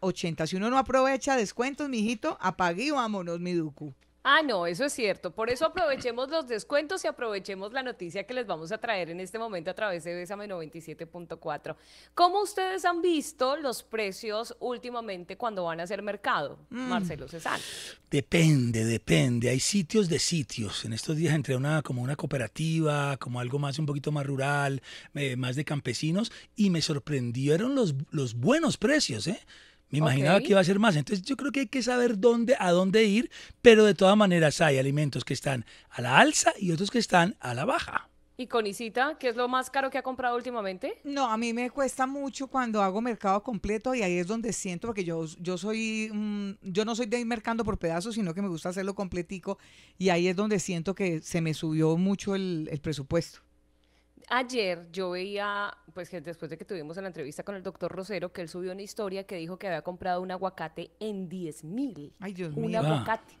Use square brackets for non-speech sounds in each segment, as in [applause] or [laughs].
80. Si uno no aprovecha descuentos, mijito, apague y vámonos, mi Duku. Ah, no, eso es cierto. Por eso aprovechemos los descuentos y aprovechemos la noticia que les vamos a traer en este momento a través de Besame 97.4. ¿Cómo ustedes han visto los precios últimamente cuando van a hacer mercado, mm. Marcelo César? Depende, depende. Hay sitios de sitios. En estos días entré una, como una cooperativa, como algo más, un poquito más rural, eh, más de campesinos, y me sorprendieron los, los buenos precios, ¿eh? Me imaginaba que iba a ser más. Entonces yo creo que hay que saber dónde, a dónde ir, pero de todas maneras hay alimentos que están a la alza y otros que están a la baja. ¿Y con Isita, qué es lo más caro que ha comprado últimamente? No, a mí me cuesta mucho cuando hago mercado completo y ahí es donde siento, porque yo, yo soy, mm, yo no soy de ir mercando por pedazos, sino que me gusta hacerlo completico y ahí es donde siento que se me subió mucho el presupuesto. Ayer yo veía, pues que después de que tuvimos la entrevista con el doctor Rosero, que él subió una historia que dijo que había comprado un aguacate en 10 mil. Ay, Dios mío. Un aguacate.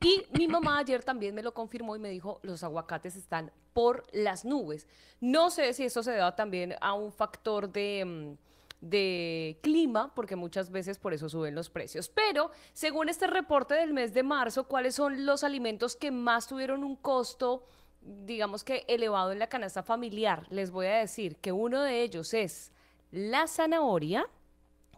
Y mi mamá ayer también me lo confirmó y me dijo, los aguacates están por las nubes. No sé si eso se debe también a un factor de mm, de clima, porque muchas veces por eso suben los precios. Pero según este reporte del mes de marzo, ¿cuáles son los alimentos que más tuvieron un costo digamos que elevado en la canasta familiar, les voy a decir que uno de ellos es la zanahoria,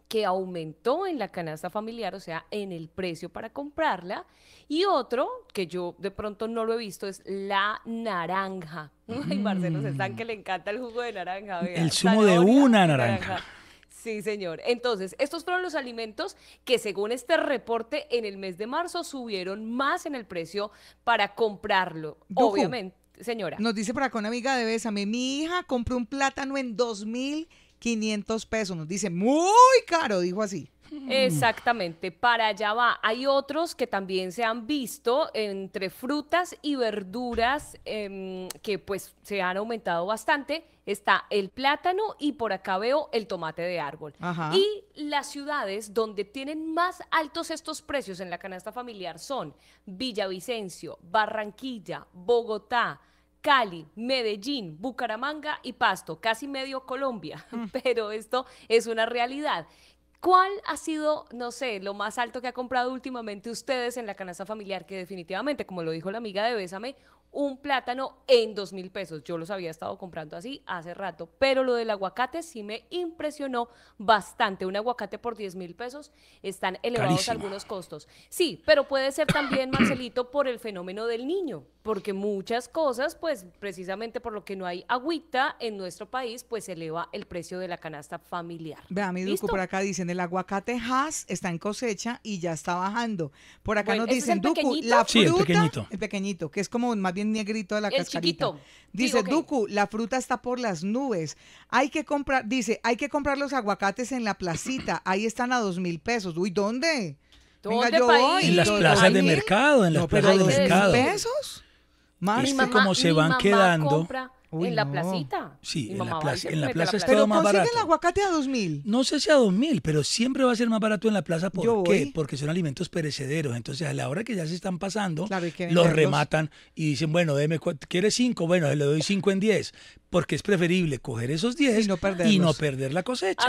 que aumentó en la canasta familiar, o sea, en el precio para comprarla. Y otro, que yo de pronto no lo he visto, es la naranja. [laughs] Ay, Marcelo están que le mm. encanta el jugo de naranja. El zumo de una naranja. Sí, señor. Entonces, estos fueron los alimentos que según este reporte en el mes de marzo subieron más en el precio para comprarlo. Obviamente, señora. Nos dice por acá una amiga de Bésame, mi hija compró un plátano en mil quinientos pesos. Nos dice, muy caro, dijo así. Exactamente, para allá va. Hay otros que también se han visto entre frutas y verduras em, que pues se han aumentado bastante. Está el plátano y por acá veo el tomate de árbol. Y las ciudades donde tienen más altos estos precios en la canasta familiar son Villavicencio, Barranquilla, Bogotá, Cali, Medellín, Bucaramanga y Pasto, casi medio Colombia, [laughs] mm. pero esto es una realidad. ¿Cuál ha sido, no sé, lo más alto que ha comprado últimamente ustedes en la canasta familiar? Que definitivamente, como lo dijo la amiga de Bésame, un plátano en dos mil pesos. Yo los había estado comprando así hace rato, pero lo del aguacate sí me impresionó bastante. Un aguacate por diez mil pesos están elevados algunos costos. Sí, pero puede ser también, [clears throat] Marcelito, por el fenómeno del niño porque muchas cosas, pues precisamente por lo que no hay agüita en nuestro país, pues se eleva el precio de la canasta familiar. Vea, mi Duco, por acá dicen, el aguacate has, está en cosecha y ya está bajando. Por acá nos dicen, Duku, la fruta... Sí, el pequeñito. El pequeñito, que es como más bien negrito de la cascarita. Dice, Duku, la fruta está por las nubes. Hay que comprar, dice, hay que comprar los aguacates en la placita. Ahí están a dos mil pesos. Uy, ¿dónde? ¿Dónde En las plazas de mercado, en los plazas de mercado. pesos? Más es que como se van quedando. en la placita. Sí, en la plaza, en la plaza es todo más barato. el aguacate a 2000? No sé si a 2000, pero siempre va a ser más barato en la plaza. ¿Por qué? Porque son alimentos perecederos. Entonces, a la hora que ya se están pasando, los rematan y dicen, bueno, deme, ¿quieres cinco? Bueno, le doy cinco en 10. Porque es preferible coger esos 10 y, no perder la cosecha.